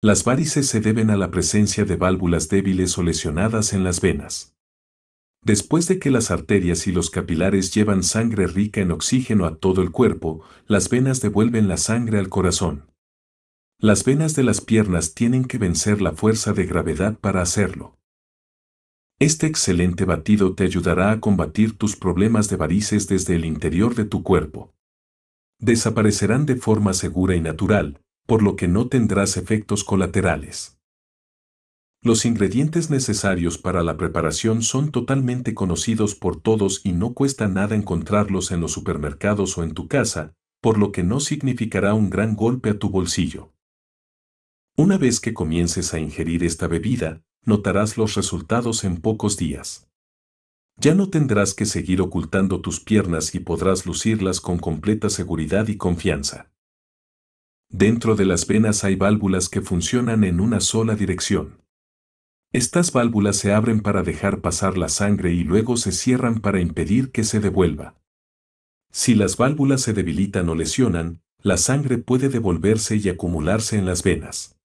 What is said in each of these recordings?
Las varices se deben a la presencia de válvulas débiles o lesionadas en las venas. Después de que las arterias y los capilares llevan sangre rica en oxígeno a todo el cuerpo, las venas devuelven la sangre al corazón. Las venas de las piernas tienen que vencer la fuerza de gravedad para hacerlo. Este excelente batido te ayudará a combatir tus problemas de varices desde el interior de tu cuerpo. Desaparecerán de forma segura y natural, por lo que no tendrás efectos colaterales. Los ingredientes necesarios para la preparación son totalmente conocidos por todos y no cuesta nada encontrarlos en los supermercados o en tu casa, por lo que no significará un gran golpe a tu bolsillo. Una vez que comiences a ingerir esta bebida, notarás los resultados en pocos días. Ya no tendrás que seguir ocultando tus piernas y podrás lucirlas con completa seguridad y confianza. Dentro de las venas hay válvulas que funcionan en una sola dirección. Estas válvulas se abren para dejar pasar la sangre y luego se cierran para impedir que se devuelva. Si las válvulas se debilitan o lesionan, la sangre puede devolverse y acumularse en las venas.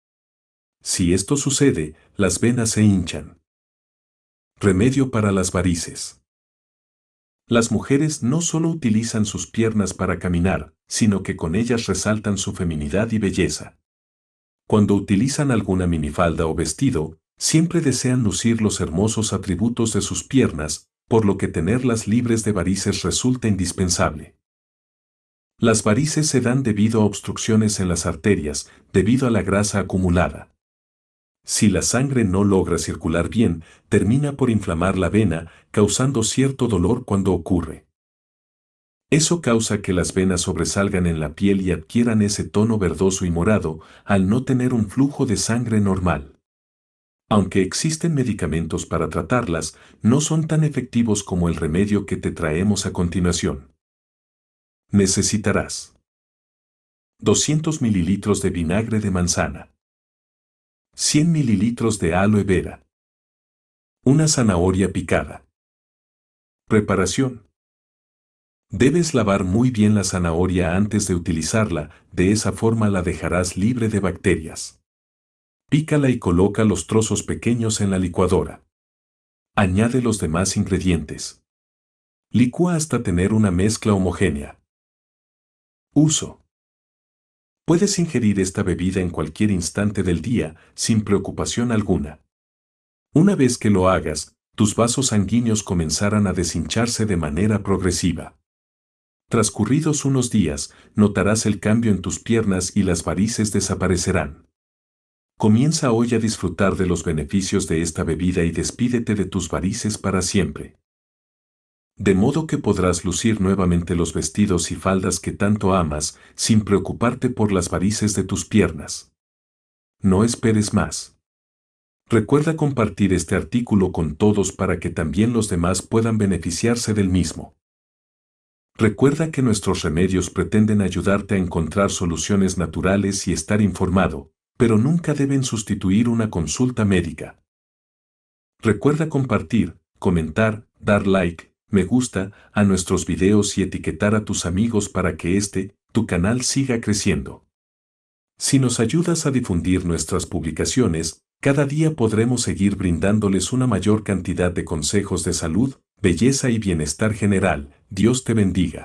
Si esto sucede, las venas se hinchan. Remedio para las varices. Las mujeres no solo utilizan sus piernas para caminar, sino que con ellas resaltan su feminidad y belleza. Cuando utilizan alguna minifalda o vestido, siempre desean lucir los hermosos atributos de sus piernas, por lo que tenerlas libres de varices resulta indispensable. Las varices se dan debido a obstrucciones en las arterias, debido a la grasa acumulada. Si la sangre no logra circular bien, termina por inflamar la vena, causando cierto dolor cuando ocurre. Eso causa que las venas sobresalgan en la piel y adquieran ese tono verdoso y morado al no tener un flujo de sangre normal. Aunque existen medicamentos para tratarlas, no son tan efectivos como el remedio que te traemos a continuación. Necesitarás 200 mililitros de vinagre de manzana, 100 mililitros de aloe vera. Una zanahoria picada. Preparación. Debes lavar muy bien la zanahoria antes de utilizarla, de esa forma la dejarás libre de bacterias. Pícala y coloca los trozos pequeños en la licuadora. Añade los demás ingredientes. Licúa hasta tener una mezcla homogénea. Uso. Puedes ingerir esta bebida en cualquier instante del día, sin preocupación alguna. Una vez que lo hagas, tus vasos sanguíneos comenzarán a deshincharse de manera progresiva. Transcurridos unos días, notarás el cambio en tus piernas y las varices desaparecerán. Comienza hoy a disfrutar de los beneficios de esta bebida y despídete de tus varices para siempre de modo que podrás lucir nuevamente los vestidos y faldas que tanto amas, sin preocuparte por las varices de tus piernas. No esperes más. Recuerda compartir este artículo con todos para que también los demás puedan beneficiarse del mismo. Recuerda que nuestros remedios pretenden ayudarte a encontrar soluciones naturales y estar informado, pero nunca deben sustituir una consulta médica. Recuerda compartir, comentar, dar like, me gusta a nuestros videos y etiquetar a tus amigos para que este, tu canal siga creciendo. Si nos ayudas a difundir nuestras publicaciones, cada día podremos seguir brindándoles una mayor cantidad de consejos de salud, belleza y bienestar general. Dios te bendiga.